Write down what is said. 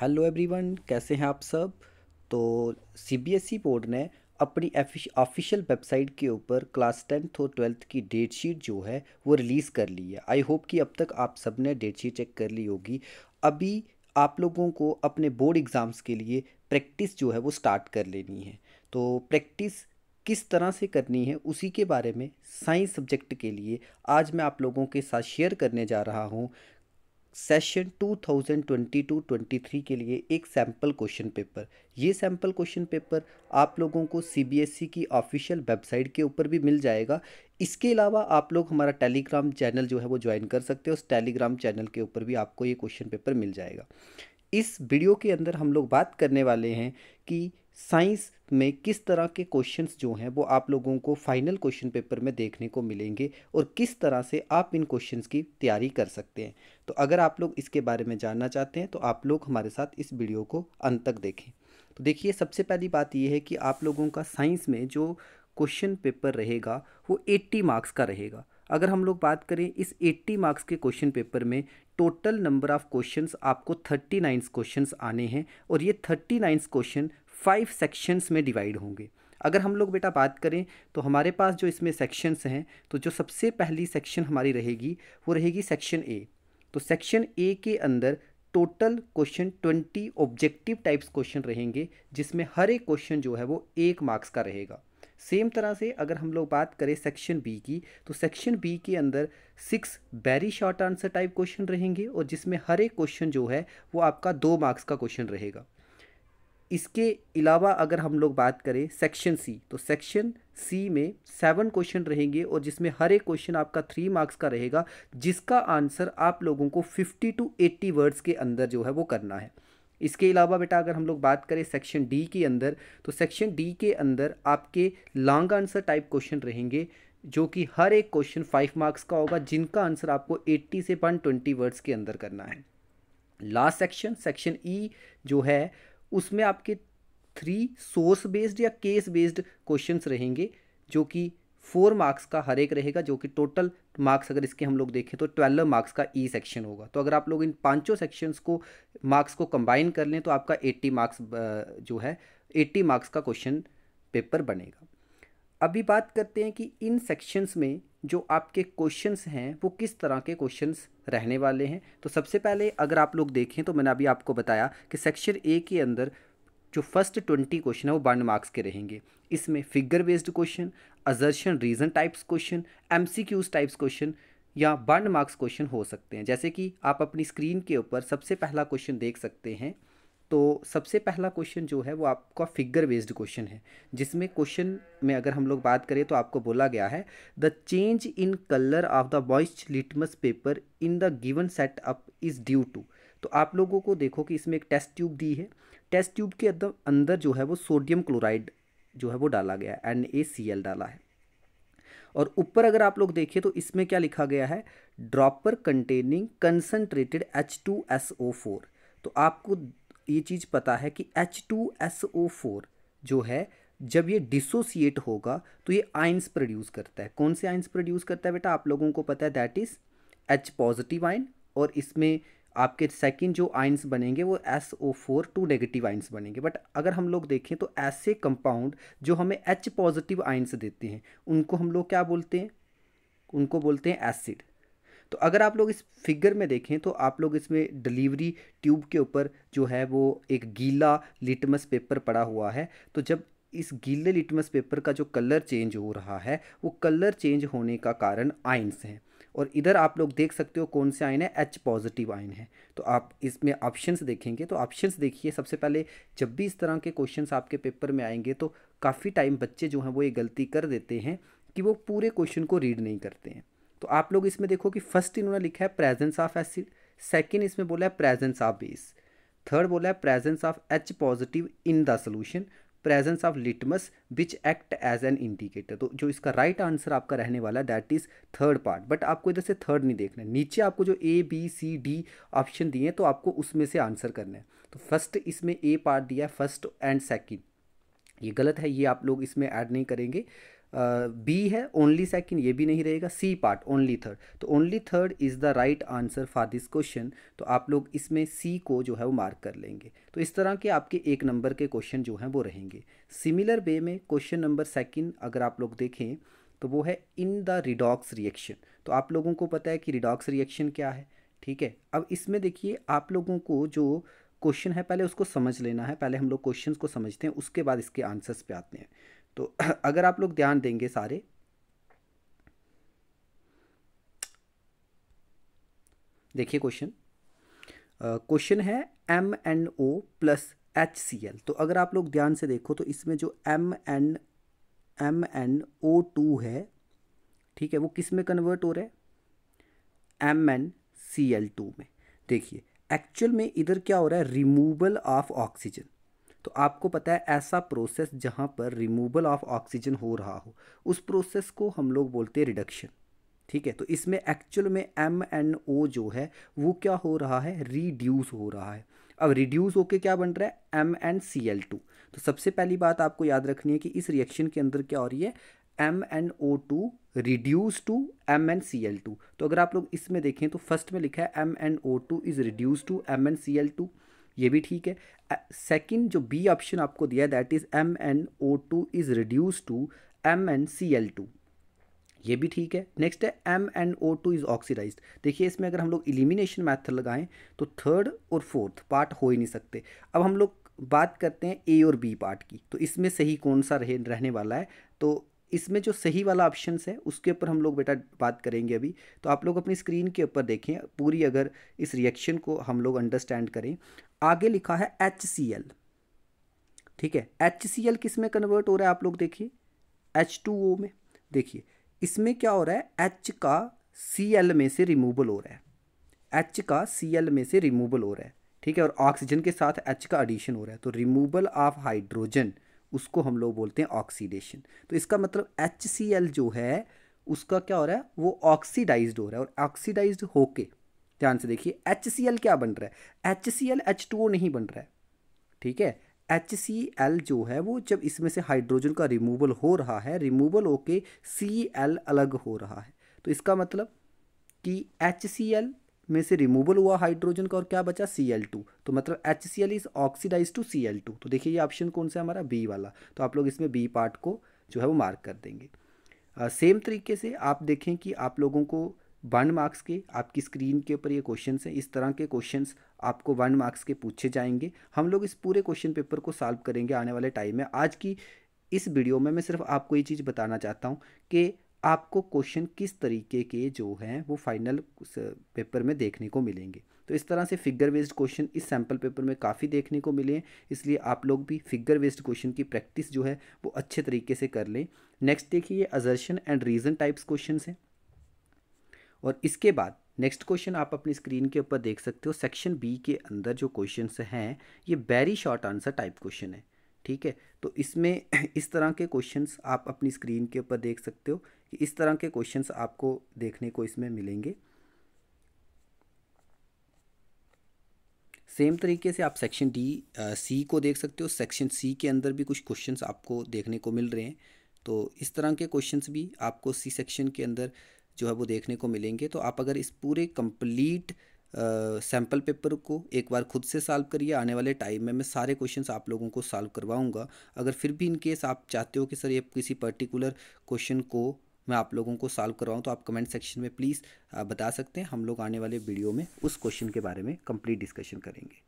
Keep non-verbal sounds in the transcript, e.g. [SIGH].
hello everyone कैसे हैं आप सब तो सीबीएसई e बोर्ड ने अपनी ऑफिशियल वेबसाइट के ऊपर क्लास टेंथ और ट्वेल्थ की डेट शीट जो है वो रिलीज़ कर ली है आई होप कि अब तक आप सब ने डेट शीट चेक कर ली होगी अभी आप लोगों को अपने बोर्ड एग्ज़ाम्स के लिए प्रैक्टिस जो है वो स्टार्ट कर लेनी है तो प्रैक्टिस किस तरह से करनी है उसी के बारे में साइंस सब्जेक्ट के लिए आज मैं आप लोगों के साथ शेयर करने जा रहा हूँ सेशन 2022-23 के लिए एक सैम्पल क्वेश्चन पेपर ये सैम्पल क्वेश्चन पेपर आप लोगों को सीबीएसई e की ऑफिशियल वेबसाइट के ऊपर भी मिल जाएगा इसके अलावा आप लोग हमारा टेलीग्राम चैनल जो है वो ज्वाइन कर सकते हो उस टेलीग्राम चैनल के ऊपर भी आपको ये क्वेश्चन पेपर मिल जाएगा इस वीडियो के अंदर हम लोग बात करने वाले हैं कि साइंस में किस तरह के क्वेश्चंस जो हैं वो आप लोगों को फाइनल क्वेश्चन पेपर में देखने को मिलेंगे और किस तरह से आप इन क्वेश्चंस की तैयारी कर सकते हैं तो अगर आप लोग इसके बारे में जानना चाहते हैं तो आप लोग हमारे साथ इस वीडियो को अंत तक देखें तो देखिए सबसे पहली बात ये है कि आप लोगों का साइंस में जो क्वेश्चन पेपर रहेगा वो एट्टी मार्क्स का रहेगा अगर हम लोग बात करें इस एट्टी मार्क्स के क्वेश्चन पेपर में टोटल नंबर ऑफ क्वेश्चंस आपको थर्टी नाइन्स क्वेश्चंस आने हैं और ये thirty nines question five sections में डिवाइड होंगे अगर हम लोग बेटा बात करें तो हमारे पास जो इसमें सेक्शंस हैं तो जो सबसे पहली सेक्शन हमारी रहेगी वो रहेगी सेक्शन ए तो सेक्शन ए के अंदर total question twenty objective types question रहेंगे जिसमें हर एक क्वेश्चन जो है वो एक मार्क्स का रहेगा सेम तरह से अगर हम लोग बात करें सेक्शन बी की तो सेक्शन बी के अंदर six very short answer type question रहेंगे और जिसमें हर एक क्वेश्चन जो है वो आपका दो मार्क्स का क्वेश्चन रहेगा इसके अलावा अगर हम लोग बात करें सेक्शन सी तो सेक्शन सी में सेवन क्वेश्चन रहेंगे और जिसमें हर एक क्वेश्चन आपका थ्री मार्क्स का रहेगा जिसका आंसर आप लोगों को फिफ्टी टू एट्टी वर्ड्स के अंदर जो है वो करना है इसके अलावा बेटा अगर हम लोग बात करें सेक्शन डी के अंदर तो सेक्शन डी के अंदर आपके लॉन्ग आंसर टाइप क्वेश्चन रहेंगे जो कि हर एक क्वेश्चन फाइव मार्क्स का होगा जिनका आंसर आपको एट्टी से वन ट्वेंटी वर्ड्स के अंदर करना है लास्ट सेक्शन सेक्शन ई जो है उसमें आपके थ्री सोर्स बेस्ड या केस बेस्ड क्वेश्चंस रहेंगे जो कि फोर मार्क्स का हर एक रहेगा जो कि टोटल मार्क्स अगर इसके हम लोग देखें तो ट्वेल्व मार्क्स का ई e सेक्शन होगा तो अगर आप लोग इन पांचों सेक्शंस को मार्क्स को कंबाइन कर लें तो आपका एट्टी मार्क्स जो है एट्टी मार्क्स का क्वेश्चन पेपर बनेगा अभी बात करते हैं कि इन सेक्शंस में जो आपके क्वेश्चंस हैं वो किस तरह के क्वेश्चंस रहने वाले हैं तो सबसे पहले अगर आप लोग देखें तो मैंने अभी आपको बताया कि सेक्शन ए के अंदर जो फर्स्ट ट्वेंटी क्वेश्चन है वो बंड मार्क्स के रहेंगे इसमें figure based question assertion reason types question M types question या वन मार्क्स क्वेश्चन हो सकते हैं जैसे कि आप अपनी स्क्रीन के ऊपर सबसे पहला क्वेश्चन देख सकते हैं तो सबसे पहला क्वेश्चन जो है वो आपका फिगर बेस्ड क्वेश्चन है जिसमें क्वेश्चन में अगर हम लोग बात करें तो आपको बोला गया है the change in colour of the moist litmus paper in the given setup is due to तो आप लोगों को देखो कि इसमें एक टेस्ट ट्यूब दी है टेस्ट ट्यूब के अंदर जो है वो सोडियम क्लोराइड जो है वो डाला गया है एन ए सी एल डाला है और ऊपर अगर आप लोग देखें तो इसमें क्या लिखा गया है dropper containing concentrated H two S O four तो आपको ये चीज़ पता है कि H two S O four जो है जब ये डिसोसिएट होगा तो ये आइंस प्रोड्यूस करता है कौन से आइंस प्रोड्यूस करता है बेटा आप लोगों को पता है that is H positive ion और इसमें आपके सेकंड जो आइंस बनेंगे वो S O four two negative ions बनेंगे बट अगर हम लोग देखें तो ऐसे कंपाउंड जो हमें एच पॉजिटिव आइंस देते हैं उनको हम लोग क्या बोलते हैं उनको बोलते हैं एसिड तो अगर आप लोग इस फिगर में देखें तो आप लोग इसमें डिलीवरी ट्यूब के ऊपर जो है वो एक गीला लिटमस पेपर पड़ा हुआ है तो जब इस गीले लिटमस पेपर का जो कलर चेंज हो रहा है वो कलर चेंज होने का कारण आइन्स हैं और इधर आप लोग देख सकते हो कौन से आयन है एच पॉजिटिव आयन है तो आप इसमें ऑप्शंस देखेंगे तो ऑप्शंस देखिए सबसे पहले जब भी इस तरह के क्वेश्चंस आपके पेपर में आएंगे तो काफ़ी टाइम बच्चे जो हैं वो ये गलती कर देते हैं कि वो पूरे क्वेश्चन को रीड नहीं करते हैं तो आप लोग इसमें देखो कि फर्स्ट इन्होंने लिखा है प्रेजेंस ऑफ एसिड सेकेंड इसमें बोला है प्रेजेंस ऑफ बेस थर्ड बोला है presence of H positive in the solution presence of litmus which act as an indicator तो जो इसका राइट right आंसर आपका रहने वाला है that is third part but आपको इधर से थर्ड नहीं देखना है नीचे आपको जो A B C D option दिए हैं तो आपको उसमें से आंसर करना है तो फर्स्ट इसमें ए पार्ट दिया है फर्स्ट एंड सेकेंड ये गलत है ये आप लोग इसमें ऐड नहीं करेंगे बी uh, है ओनली सेकेंड ये भी नहीं रहेगा सी पार्ट ओनली थर्ड तो only third is the right answer for this question तो आप लोग इसमें सी को जो है वो मार्क कर लेंगे तो इस तरह के आपके एक नंबर के क्वेश्चन जो हैं वो रहेंगे सिमिलर वे में क्वेश्चन नंबर सेकंड अगर आप लोग देखें तो वो है इन द रिडॉक्स रिएक्शन तो आप लोगों को पता है कि रिडॉक्स रिएक्शन क्या है ठीक है अब इसमें देखिए आप लोगों को जो क्वेश्चन है पहले उसको समझ लेना है पहले हम लोग क्वेश्चन को समझते हैं उसके बाद इसके आंसर्स पे आते हैं तो [CLEARS THROAT] अगर आप लोग ध्यान देंगे सारे देखिए क्वेश्चन क्वेश्चन है M N O plus H C L तो अगर आप लोग ध्यान से देखो तो इसमें जो M N M N O two है ठीक है वो किस में कन्वर्ट हो रहा है M N C L two में देखिए एक्चुअल में इधर क्या हो रहा है रिमूवल ऑफ ऑक्सीजन तो आपको पता है ऐसा प्रोसेस जहाँ पर रिमूवल ऑफ ऑक्सीजन हो रहा हो उस प्रोसेस को हम लोग बोलते हैं रिडक्शन ठीक है तो इसमें एक्चुअल में एम एन ओ जो है वो क्या हो रहा है रिड्यूस हो रहा है अब रिड्यूस होके क्या बन रहा है M N C L two तो सबसे पहली बात आपको याद रखनी है कि इस रिएक्शन के अंदर क्या हो रही है M N O two reduce to M N C L two तो अगर आप लोग इसमें देखें तो फर्स्ट में लिखा है M N O two is reduce to M N C L two ये भी ठीक है सेकंड जो बी ऑप्शन आपको दिया that is M N O two is reduce to M N C L two ये भी ठीक है नेक्स्ट है M N O two is oxidise देखिए इसमें अगर हम लोग इलिमिनेशन मैथड लगाएं तो थर्ड और फोर्थ पार्ट हो ही नहीं सकते अब हम लोग बात करते हैं ए और बी पार्ट की तो इसमें सही कौन सा रहे रहने वाला है तो इसमें जो सही वाला ऑप्शन है उसके ऊपर हम लोग बेटा बात करेंगे अभी तो आप लोग अपनी स्क्रीन के ऊपर देखें पूरी अगर इस रिएक्शन को हम लोग अंडरस्टैंड करें आगे लिखा है एच सी एल ठीक है एच सी एल किस में कन्वर्ट हो रहा है आप लोग देखिए एच टू ओ में देखिए इसमें क्या हो रहा है एच का सी एल में से रिमूवल हो रहा है एच का सी एल में से रिमूवल हो रहा है ठीक है और ऑक्सीजन के साथ एच का एडिशन हो रहा है तो रिमूवल ऑफ हाइड्रोजन उसको हम लोग बोलते हैं ऑक्सीडेशन तो इसका मतलब एच सी एल जो है उसका क्या हो रहा है वो ऑक्सीडाइज्ड हो रहा है और ऑक्सीडाइज्ड होके ध्यान से देखिए एच सी एल क्या बन रहा है H C L H two O नहीं बन रहा है ठीक है एच सी एल जो है वो जब इसमें से हाइड्रोजन का रिमूवल हो रहा है रिमूवल होके सी एल अलग हो रहा है तो इसका मतलब कि एच सी एल में से रिमूवल हुआ हाइड्रोजन का और क्या बचा सी एल टू तो मतलब H C L is oxidise to C L two तो देखिए ये ऑप्शन कौन सा हमारा बी वाला तो आप लोग इसमें बी पार्ट को जो है वो मार्क कर देंगे सेम uh, तरीके से आप देखें कि आप लोगों को वन मार्क्स के आपकी स्क्रीन के ऊपर ये क्वेश्चन हैं इस तरह के क्वेश्चन आपको वन मार्क्स के पूछे जाएंगे हम लोग इस पूरे क्वेश्चन पेपर को सॉल्व करेंगे आने वाले टाइम में आज की इस वीडियो में मैं सिर्फ आपको ये चीज़ बताना चाहता हूँ कि आपको क्वेश्चन किस तरीके के जो हैं वो फाइनल पेपर में देखने को मिलेंगे तो इस तरह से फिगर बेस्ड क्वेश्चन इस सैम्पल पेपर में काफ़ी देखने को मिले हैं इसलिए आप लोग भी फिगर बेस्ड क्वेश्चन की प्रैक्टिस जो है वो अच्छे तरीके से कर लें नेक्स्ट देखिए ये assertion and reason types question हैं और इसके बाद नेक्स्ट क्वेश्चन आप अपनी स्क्रीन के ऊपर देख सकते हो सेक्शन बी के अंदर जो क्वेश्चन हैं ये very short answer type question है ठीक है तो इसमें [CLEARS THROAT] इस तरह के क्वेश्चंस आप अपनी स्क्रीन के ऊपर देख सकते हो कि इस तरह के क्वेश्चंस आपको देखने को इसमें मिलेंगे सेम तरीके से आप सेक्शन डी सी को देख सकते हो सेक्शन सी के अंदर भी कुछ क्वेश्चंस आपको देखने को मिल रहे हैं तो इस तरह के क्वेश्चंस भी आपको सी सेक्शन के अंदर जो है वो देखने को मिलेंगे तो आप अगर इस पूरे कंप्लीट सैम्पल पेपर को एक बार खुद से सॉल्व करिए आने वाले टाइम में मैं सारे क्वेश्चंस आप लोगों को सॉल्व करवाऊंगा अगर फिर भी इनकेस आप चाहते हो कि सर ये किसी पर्टिकुलर क्वेश्चन को मैं आप लोगों को सॉल्व करवाऊँ तो आप कमेंट सेक्शन में प्लीज़ बता सकते हैं हम लोग आने वाले वीडियो में उस क्वेश्चन के बारे में कंप्लीट डिस्कशन करेंगे